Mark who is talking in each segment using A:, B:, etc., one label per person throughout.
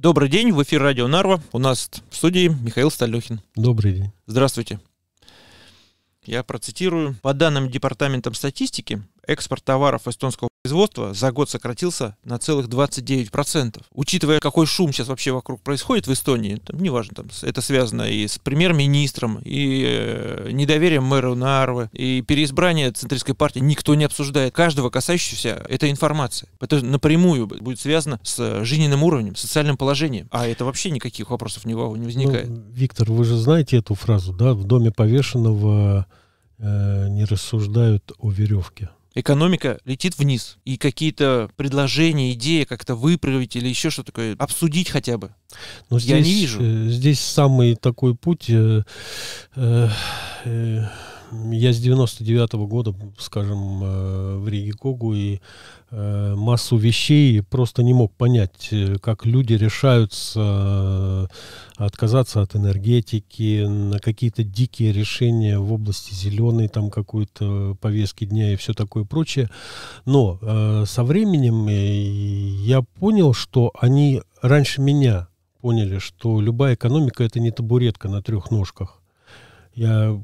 A: Добрый день, в эфире радио Нарва. У нас в студии Михаил Сталюхин. Добрый день. Здравствуйте. Я процитирую. По данным Департаментом статистики, экспорт товаров эстонского производства за год сократился на целых 29%. Учитывая, какой шум сейчас вообще вокруг происходит в Эстонии, там, неважно, там, это связано и с премьер-министром, и э, недоверием мэра Нарвы, и переизбрание центристской партии никто не обсуждает. Каждого касающегося этой информации. Это напрямую будет связано с жизненным уровнем, социальным положением. А это вообще никаких вопросов не, возникает. Ну,
B: Виктор, вы же знаете эту фразу, да? В доме повешенного э, не рассуждают о веревке
A: экономика летит вниз, и какие-то предложения, идеи как-то выправить или еще что такое, обсудить хотя бы. Но здесь, Я не вижу.
B: Э, здесь самый такой путь... Э, э, э я с 99 -го года, скажем, э, в Риге Когу и э, массу вещей просто не мог понять, э, как люди решаются отказаться от энергетики, на какие-то дикие решения в области зеленой, там какой-то повестки дня и все такое прочее. Но со временем я понял, что они раньше меня поняли, что любая экономика это не табуретка на трех ножках. Я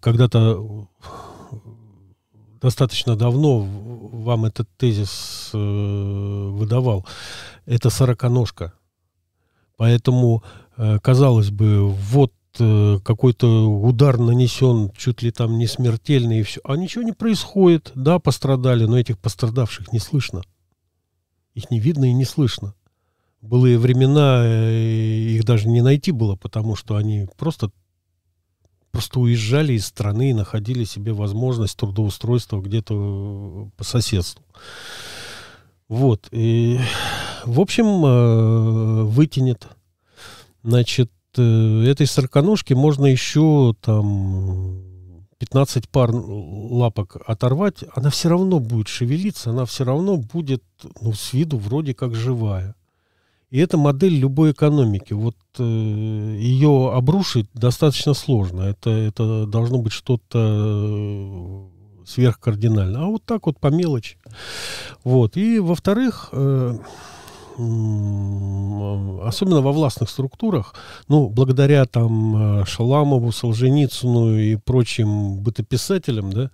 B: когда-то э, достаточно давно вам этот тезис э, выдавал. Это сороконожка. Поэтому, э, казалось бы, вот какой-то удар нанесен, чуть ли там не смертельный и все. А ничего не происходит. Да, пострадали, но этих пострадавших не слышно. Их не видно и не слышно. Были времена их даже не найти было, потому что они просто просто уезжали из страны и находили себе возможность трудоустройства где-то э, по соседству. Вот. И, в общем, э, вытянет. Значит, э, этой сороконожке можно еще там 15 пар лапок оторвать, она все равно будет шевелиться, она все равно будет, ну, с виду вроде как живая. И это модель любой экономики. Вот э, ее обрушить достаточно сложно. Это, это должно быть что-то э, сверхкардинальное. А вот так вот по мелочи. Вот. И во-вторых, э, особенно во властных структурах, ну, благодаря там э, Шаламову, Солженицыну и прочим бытописателям, да,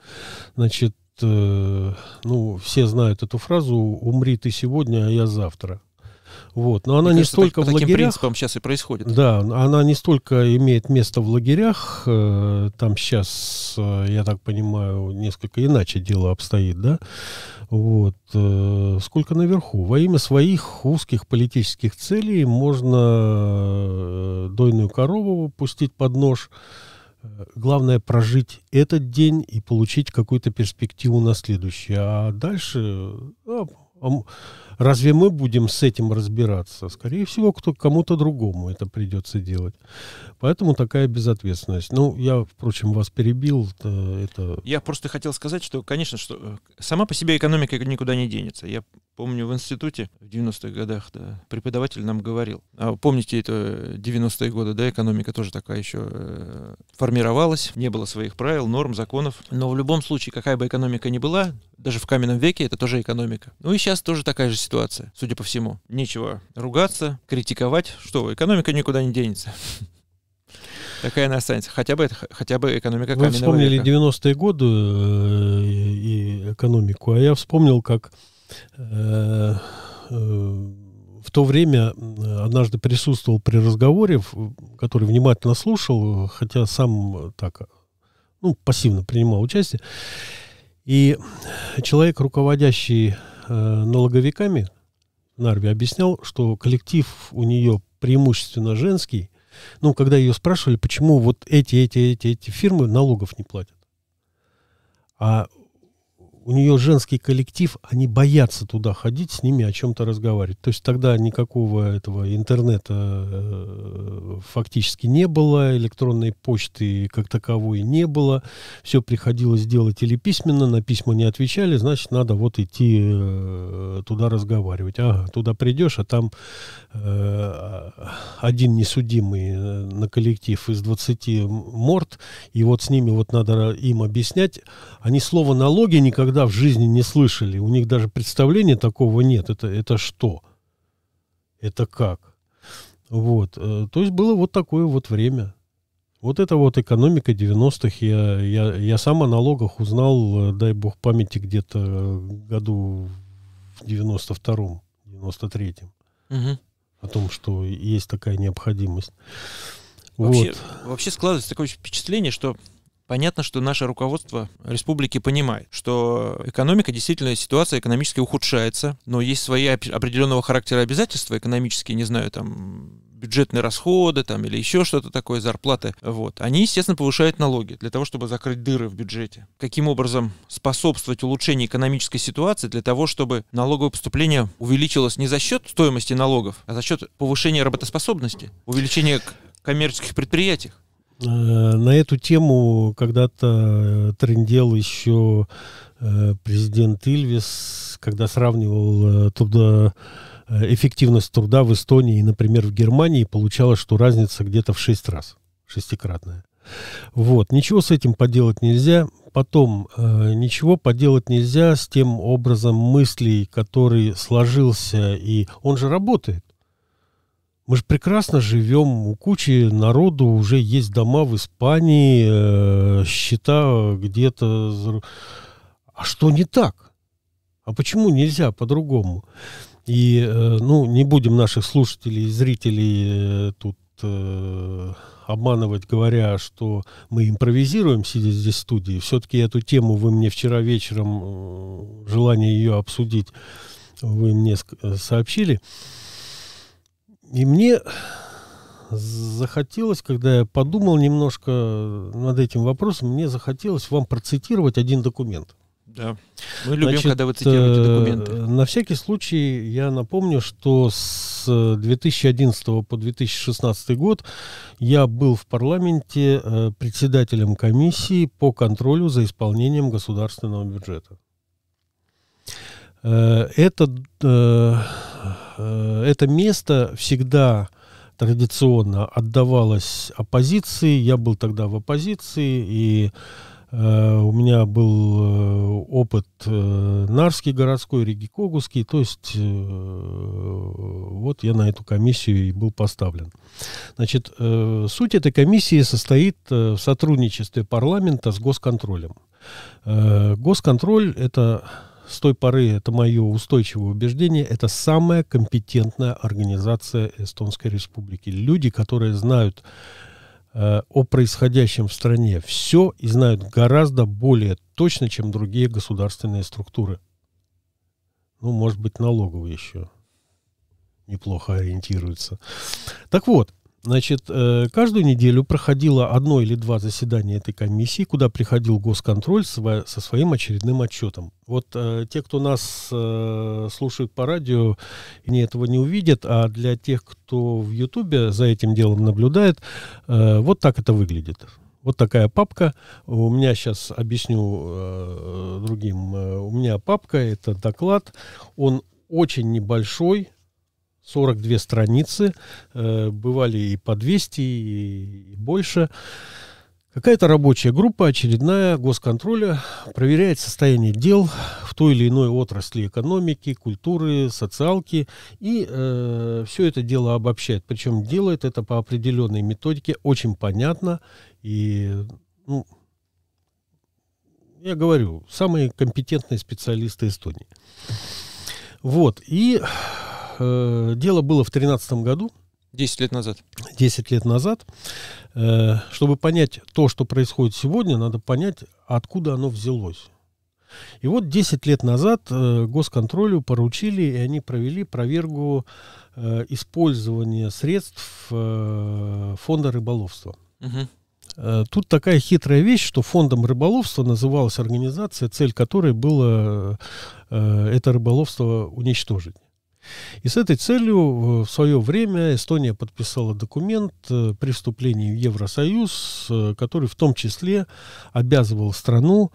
B: значит, э, ну, все знают эту фразу «умри ты сегодня, а я завтра». Вот. Но она Мне не столько по, по в таким лагерях... принципам сейчас и происходит. Да, она не столько имеет место в лагерях. Э, там сейчас, э, я так понимаю, несколько иначе дело обстоит, да? Вот. Э, сколько наверху. Во имя своих узких политических целей можно дойную корову пустить под нож. Главное прожить этот день и получить какую-то перспективу на следующий. А дальше а, Разве мы будем с этим разбираться? Скорее всего, кто, кому-то другому это придется делать. Поэтому такая безответственность. Ну, я, впрочем, вас перебил. Э, это...
A: Я просто хотел сказать, что, конечно, что э, сама по себе экономика никуда не денется. Я помню в институте в 90-х годах да, преподаватель нам говорил. А помните, это 90-е э, годы, да, экономика тоже такая еще формировалась, не было своих правил, норм, законов. Но в любом случае, какая бы экономика ни была, даже в каменном веке это тоже экономика. Ну и сейчас тоже такая же ситуация, судя по всему. Нечего ругаться, критиковать. Что, экономика никуда не денется. Такая она останется. Хотя бы, хотя бы экономика Вы вспомнили века.
B: 90-е годы э, и экономику, а я вспомнил, как э, э, в то время однажды присутствовал при разговоре, который внимательно слушал, хотя сам так ну, пассивно принимал участие. И человек, руководящий Э, налоговиками Нарви объяснял, что коллектив у нее преимущественно женский. Ну, когда ее спрашивали, почему вот эти, эти, эти, эти фирмы налогов не платят. А у нее женский коллектив, они боятся туда ходить, с ними о чем-то разговаривать. То есть тогда никакого этого интернета э, фактически не было, электронной почты как таковой не было, все приходилось делать или письменно, на письма не отвечали, значит, надо вот идти э, туда разговаривать. Ага, туда придешь, а там э, один несудимый э, на коллектив из 20 морд, и вот с ними вот надо им объяснять, они слово налоги никогда в жизни не слышали. У них даже представления такого нет. Это, это что? Это как? Вот. Э, то есть было вот такое вот время. Вот это вот экономика 90-х. Я, я, я сам о налогах узнал, э, дай бог памяти, где-то э, году в 92-м, 93-м. Угу. О том, что есть такая необходимость. Вообще,
A: вот. вообще складывается такое впечатление, что Понятно, что наше руководство республики понимает, что экономика, действительно, ситуация экономически ухудшается, но есть свои определенного характера обязательства экономические, не знаю, там бюджетные расходы там, или еще что-то такое, зарплаты. Вот. Они, естественно, повышают налоги для того, чтобы закрыть дыры в бюджете. Каким образом способствовать улучшению экономической ситуации для того, чтобы налоговое поступление увеличилось не за счет стоимости налогов, а за счет повышения работоспособности, увеличения коммерческих предприятий.
B: Э, на эту тему когда-то э, трендел еще э, президент Ильвис, когда сравнивал труда, эффективность труда в Эстонии и, например, в Германии, получалось, что разница где-то в 6 раз, шестикратная. Вот, ничего с этим поделать нельзя. Потом, э, ничего поделать нельзя с тем образом мыслей, который сложился, и он же работает. Мы же прекрасно живем, у кучи народу уже есть дома в Испании, э, счета где-то. А что не так? А почему нельзя по-другому? И, э, ну, не будем наших слушателей и зрителей э, тут э, обманывать, говоря, что мы импровизируем, сидя здесь в студии. Все-таки эту тему вы мне вчера вечером, э, желание ее обсудить, вы мне э, сообщили. И мне захотелось, когда я подумал немножко над этим вопросом, мне захотелось вам процитировать один документ.
A: Да. Мы любим, Значит, когда вы цитируете э, документы.
B: На всякий случай я напомню, что с 2011 по 2016 год я был в парламенте э, председателем комиссии по контролю за исполнением государственного бюджета. Э, это, э, э, это место всегда традиционно отдавалось оппозиции. Я был тогда в оппозиции, и у меня был опыт Нарский городской, Риги, Ригикогуский. То есть вот я на эту комиссию и был поставлен. Значит, суть этой комиссии состоит в сотрудничестве парламента с госконтролем. госконтроль – это с той поры, это мое устойчивое убеждение, это самая компетентная организация Эстонской Республики. Люди, которые знают э, о происходящем в стране все и знают гораздо более точно, чем другие государственные структуры. Ну, может быть, налоговые еще неплохо ориентируются. Так вот, Значит, э, каждую неделю проходило одно или два заседания этой комиссии, куда приходил госконтроль со своим очередным отчетом. Вот э, те, кто нас э, слушает по радио, они этого не увидят, а для тех, кто в Ютубе за этим делом наблюдает, вот так это выглядит. Вот такая папка. У меня сейчас объясню другим. У меня папка, это доклад. Он очень небольшой, 42 страницы, э, бывали и по 200, и, и больше. Какая-то рабочая группа очередная госконтроля проверяет состояние дел в той или иной отрасли экономики, культуры, социалки и э, все это дело обобщает. Причем делает это по определенной методике, очень понятно и ну, я говорю, самые компетентные специалисты Эстонии. Вот, и Э, дело было в 2013 году. 10 лет назад. 10 лет назад. Э, чтобы понять то, что происходит сегодня, надо понять, откуда оно взялось. И вот 10 лет назад э, госконтролю поручили, и они провели проверку использования средств фонда рыболовства. Угу. тут такая хитрая вещь, что фондом рыболовства называлась организация, цель которой было это рыболовство уничтожить. И с этой целью э, в свое время Эстония подписала документ э, при вступлении в Евросоюз, э, который в том числе обязывал страну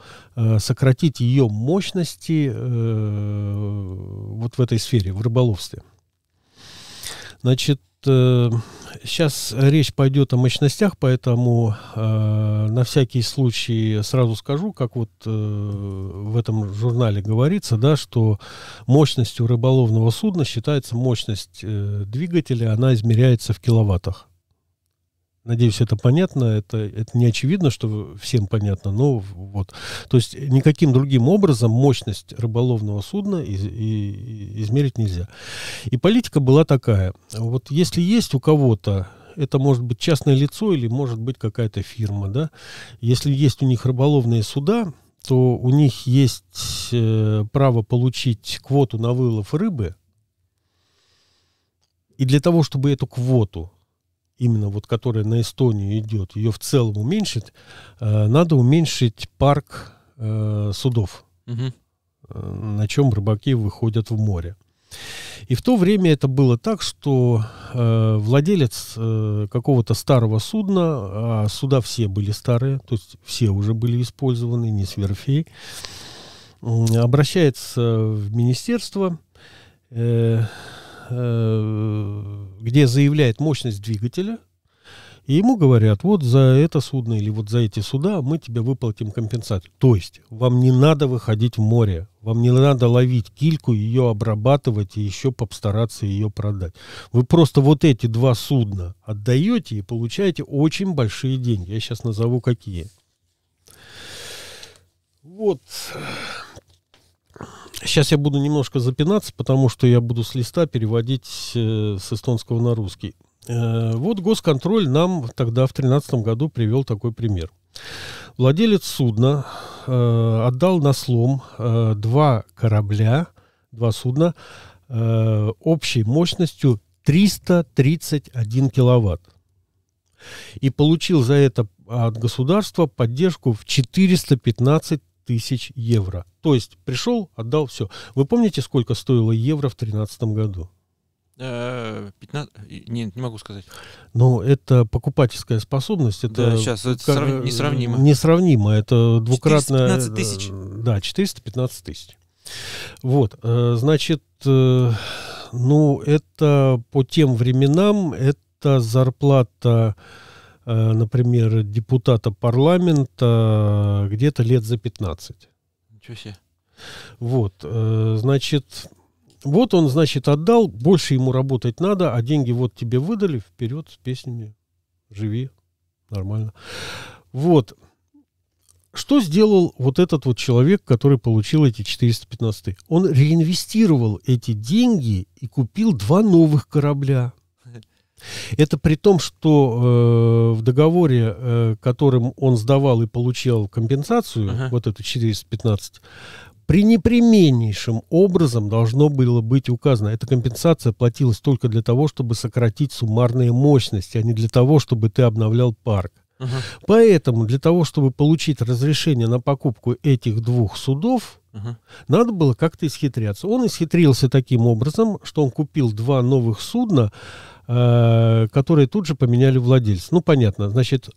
B: сократить ее мощности вот в этой сфере, в рыболовстве. Значит, сейчас э, речь пойдет о мощностях, поэтому э, на всякий случай сразу скажу, как вот э, в этом журнале говорится, да, что мощностью рыболовного судна считается мощность э, двигателя, она измеряется в киловаттах. Надеюсь, это понятно, это, это не очевидно, что всем понятно, но вот. То есть никаким другим образом мощность рыболовного судна из, и, измерить нельзя. И политика была такая. Вот если есть у кого-то, это может быть частное лицо или может быть какая-то фирма, да, если есть у них рыболовные суда, то у них есть э, право получить квоту на вылов рыбы, и для того, чтобы эту квоту именно вот которая на Эстонию идет, ее в целом уменьшить, э, надо уменьшить парк э, судов, угу. э, на чем рыбаки выходят в море. И в то время это было так, что э, владелец э, какого-то старого судна, а суда все были старые, то есть все уже были использованы, не с верфей, э, обращается в министерство, э, Э, где заявляет мощность двигателя, и ему говорят, вот за это судно или вот за эти суда мы тебе выплатим компенсацию. То есть вам не надо выходить в море, вам не надо ловить кильку, ее обрабатывать и еще постараться ее продать. Вы просто вот эти два судна отдаете и получаете очень большие деньги. Я сейчас назову какие. Вот Сейчас я буду немножко запинаться, потому что я буду с листа переводить э, с эстонского на русский. Э, вот госконтроль нам тогда в 2013 году привел такой пример. Владелец судна э, отдал на слом э, два корабля, два судна э, общей мощностью 331 киловатт. И получил за это от государства поддержку в 415 тысяч евро. То есть пришел, отдал все. Вы помните, сколько стоило евро в 2013 году?
A: 15... Э, нет, не
B: могу сказать. Но это покупательская способность. Это да, сейчас это как... срав... несравнимо. Несравнимо. Это двукратно... 415 э, тысяч. Да, 415 тысяч. Вот, э, значит, ну, это по тем временам, это зарплата Э, например, депутата парламента э, где-то лет за 15. Ничего себе. Вот, э, значит, вот он, значит, отдал, больше ему работать надо, а деньги вот тебе выдали, вперед с песнями, живи, нормально. Вот, что сделал вот этот вот человек, который получил эти 415? Он реинвестировал эти деньги и купил два новых корабля. Это при том, что э, в договоре, э, которым он сдавал и получал компенсацию, ага. вот эту 415, пренепременнейшим образом должно было быть указано. Эта компенсация платилась только для того, чтобы сократить суммарные мощности, а не для того, чтобы ты обновлял парк. Ага. Поэтому для того, чтобы получить разрешение на покупку этих двух судов, ага. надо было как-то исхитряться. Он исхитрился таким образом, что он купил два новых судна, Э, которые тут же поменяли владельца. Ну, понятно, значит,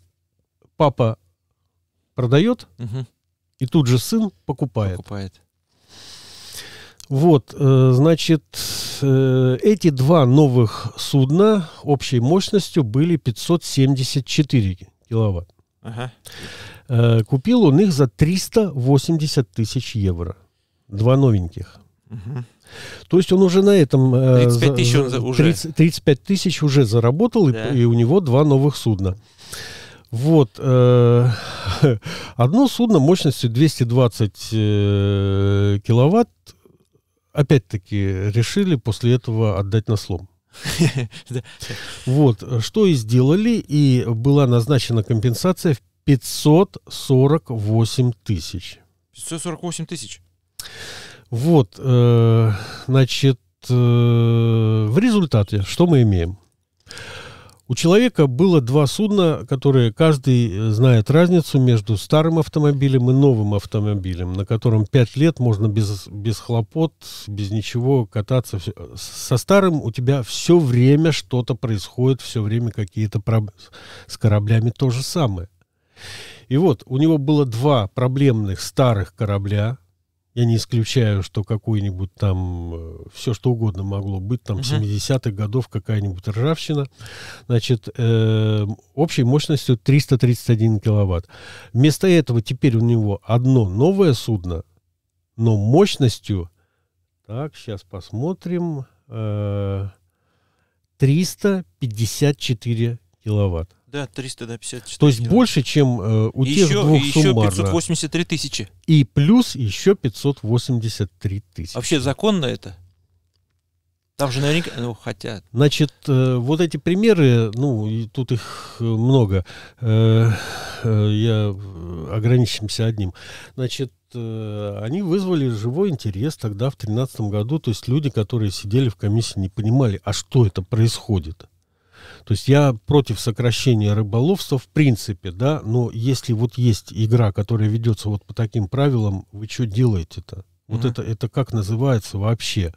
B: папа продает, угу. и тут же сын покупает. Покупает. Вот, э, значит, э, эти два новых судна общей мощностью были 574 киловатт. Ага. Купил он их за 380 тысяч евро. Два новеньких. То есть он уже на этом... 35 э, тысяч он за, уже. 30, 35 тысяч уже заработал, да. и, и у него два новых судна. Вот. Э, одно судно мощностью 220 э, киловатт опять-таки решили после этого отдать на слом. Вот. Что и сделали. И была назначена компенсация в 548 тысяч.
A: 548 тысяч?
B: Вот, э, значит, э, в результате что мы имеем? У человека было два судна, которые каждый знает разницу между старым автомобилем и новым автомобилем, на котором пять лет можно без, без хлопот, без ничего кататься. Со старым у тебя все время что-то происходит, все время какие-то проблемы. С кораблями то же самое. И вот у него было два проблемных старых корабля, я не исключаю, что какой-нибудь там, э, все что угодно могло быть, там, угу. 70-х годов какая-нибудь ржавчина. Значит, э, общей мощностью 331 киловатт. Вместо этого теперь у него одно новое судно, но мощностью, так, сейчас посмотрим, э, 354 киловатт. Да, 300, да, 54. То есть километров. больше, чем э, у и тех еще, двух еще суммарно. 583 тысячи. И плюс еще 583 тысячи.
A: Вообще законно это? Там же наверняка, ну, хотят.
B: Значит, э, вот эти примеры, ну, и тут их э, много. Э, э, я э, ограничимся одним. Значит, э, они вызвали живой интерес тогда в 2013 году. То есть люди, которые сидели в комиссии, не понимали, а что это происходит. То есть я против сокращения рыболовства в принципе, да, но если вот есть игра, которая ведется вот по таким правилам, вы что делаете-то? Вот mm-hmm. это, это как называется вообще?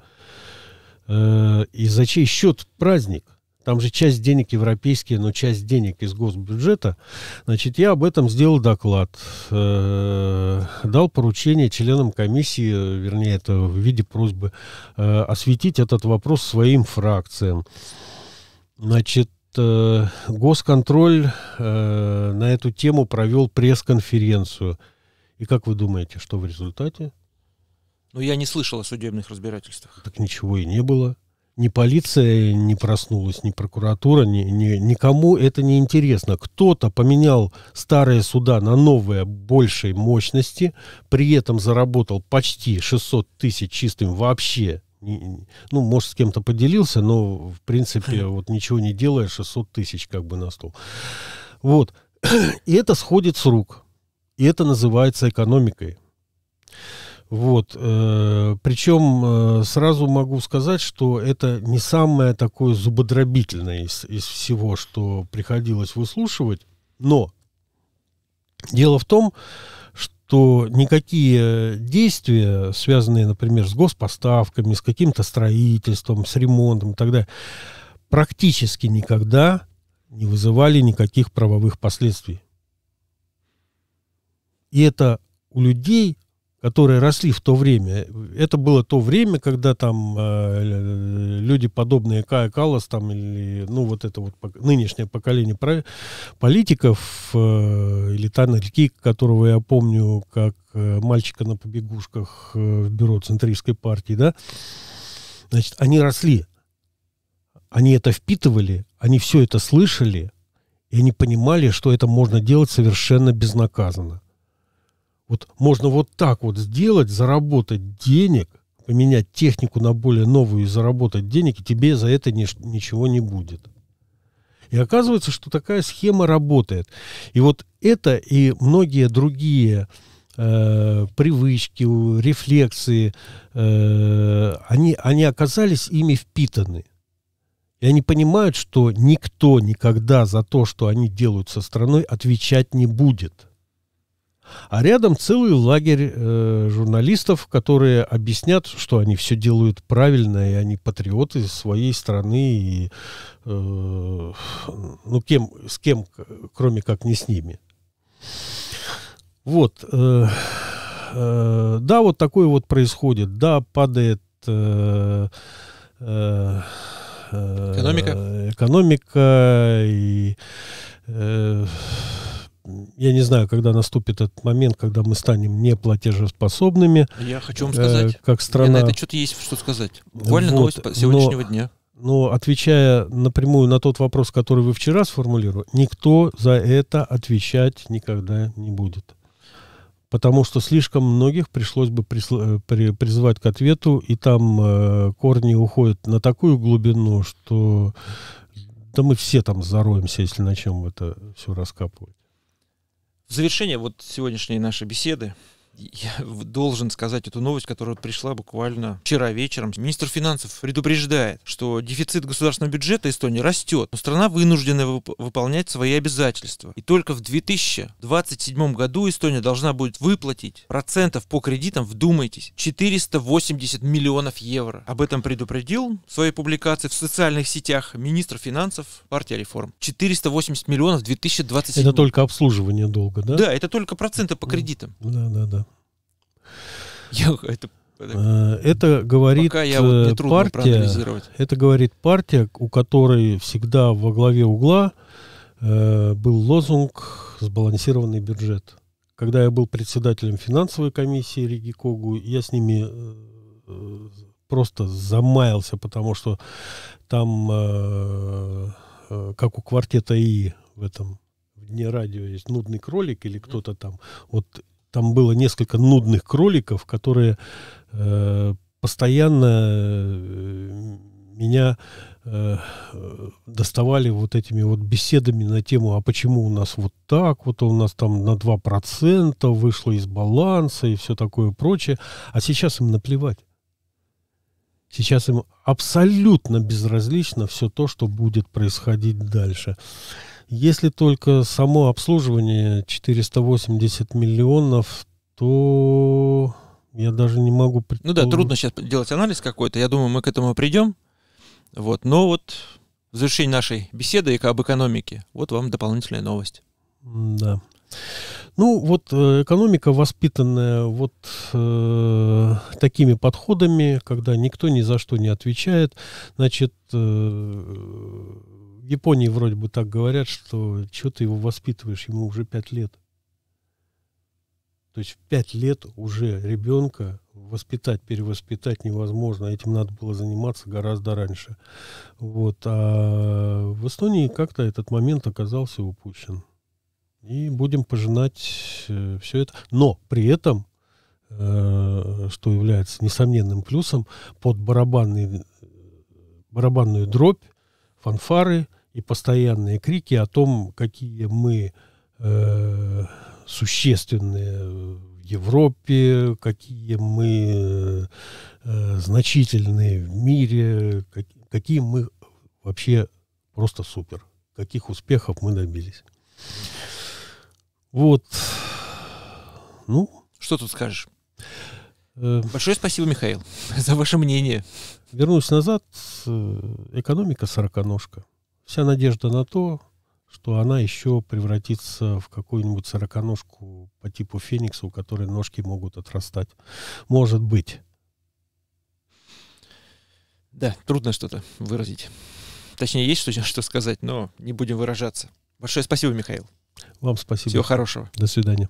B: Э, и за чей счет праздник? Там же часть денег европейские, но часть денег из госбюджета. Значит, я об этом сделал доклад. Э, дал поручение членам комиссии, вернее, это в виде просьбы, э, осветить этот вопрос своим фракциям. Значит, э, госконтроль э, на эту тему провел пресс-конференцию. И как вы думаете, что в результате?
A: Ну, я не слышал о судебных разбирательствах.
B: Так ничего и не было. Ни полиция не проснулась, ни прокуратура, ни, ни, никому это не интересно. Кто-то поменял старые суда на новые большей мощности, при этом заработал почти 600 тысяч чистым вообще не, ну, может, с кем-то поделился, но, в принципе, вот ничего не делая, 600 тысяч как бы на стол. Вот. И это сходит с рук. И это называется экономикой. Вот. Э, причем э, сразу могу сказать, что это не самое такое зубодробительное из, из всего, что приходилось выслушивать. Но дело в том, что то никакие действия, связанные, например, с госпоставками, с каким-то строительством, с ремонтом и так далее, практически никогда не вызывали никаких правовых последствий. И это у людей которые росли в то время. Это было то время, когда там э, люди подобные Кая Каллас, там, или, ну, вот это вот нынешнее поколение политиков, э, или Таннер Кик, которого я помню как э, мальчика на побегушках э, в бюро центристской партии, да, значит, они росли, они это впитывали, они все это слышали, и они понимали, что это можно делать совершенно безнаказанно. Вот можно вот так вот сделать, заработать денег, поменять технику на более новую и заработать денег, и тебе за это ни, ничего не будет. И оказывается, что такая схема работает. И вот это и многие другие э, привычки, рефлексы, э, они, они оказались ими впитаны. И они понимают, что никто никогда за то, что они делают со страной, отвечать не будет. А рядом целый лагерь э, журналистов, которые объяснят, что они все делают правильно, и они патриоты своей страны, и э, ну кем, с кем, кроме как не с ними. Вот. Э, э, да, вот такое вот происходит. Да, падает... Э, э, э Экономика. Экономика и э, я не знаю, когда наступит этот момент, когда мы станем неплатежеспособными. Я хочу вам э, сказать, э, как страна. Мне на это что-то есть что сказать. Буквально вот, новость сегодняшнего но, дня. Но отвечая напрямую на тот вопрос, который вы вчера сформулировали, никто за это отвечать никогда не будет. Потому что слишком многих пришлось бы присла- э, при- призвать к ответу, и там э, корни уходят на такую глубину, что да мы все там зароемся, если начнем это все раскапывать.
A: В завершение вот сегодняшней нашей беседы я должен сказать эту новость, которая пришла буквально вчера вечером. Министр финансов предупреждает, что дефицит государственного бюджета Эстонии растет, но страна вынуждена вып выполнять свои обязательства. И только в 2027 году Эстония должна будет выплатить процентов по кредитам, вдумайтесь, 480 миллионов евро. Об этом предупредил в своей публикации в социальных сетях министр финансов партии реформ. 480 миллионов в 2027. Это только
B: обслуживание долга, да? Да,
A: это только проценты по кредитам. Да, да, да.
B: это э, это говорит Пока вот э, партия, это говорит партия, у которой всегда во главе угла э, был лозунг «сбалансированный бюджет». Когда я был председателем финансовой комиссии Риги Когу, я с ними э, э просто замаялся, потому что там, э, э, как у квартета И в этом в Дне радио есть «Нудный кролик» или кто-то там. Вот там было несколько нудных кроликов, которые э, постоянно э, меня э, доставали вот этими вот беседами на тему, а почему у нас вот так, вот а у нас там на 2% вышло из баланса и все такое прочее. А сейчас им наплевать. Сейчас им абсолютно безразлично все то, что будет происходить дальше. Если только само обслуживание 480 миллионов, то я даже не могу... Предполож... Ну да, трудно
A: сейчас делать анализ какой-то. Я думаю, мы к этому придем. Вот, но вот в завершении нашей беседы об экономике, вот вам дополнительная новость.
B: Да. Ну, вот э, экономика воспитанная вот э, такими подходами, когда никто ни за что не отвечает, значит, э, в Японии вроде бы так говорят, что что ты его воспитываешь, ему уже пять лет. То есть в пять лет уже ребенка воспитать, перевоспитать невозможно. Этим надо было заниматься гораздо раньше. Вот. А в Эстонии как-то этот момент оказался упущен. И будем пожинать э, все это. Но при этом, э, что является несомненным плюсом, под барабанный, барабанную дробь фанфары и постоянные крики о том, какие мы э, существенные в Европе, какие мы э, значительные в мире, как, какие мы вообще просто супер, каких успехов мы добились. Вот. Ну.
A: Что тут скажешь?
B: Э, Большое спасибо, Михаил, за ваше мнение. Вернусь назад. Э, экономика сороконожка. Вся надежда на то, что она еще превратится в какую-нибудь сороконожку по типу феникса, у которой ножки могут отрастать. Может быть. Да, трудно что-то
A: выразить. Точнее, есть что, что сказать, но
B: не будем выражаться. Большое спасибо, Михаил. Вам спасибо. Всего хорошего. До свидания.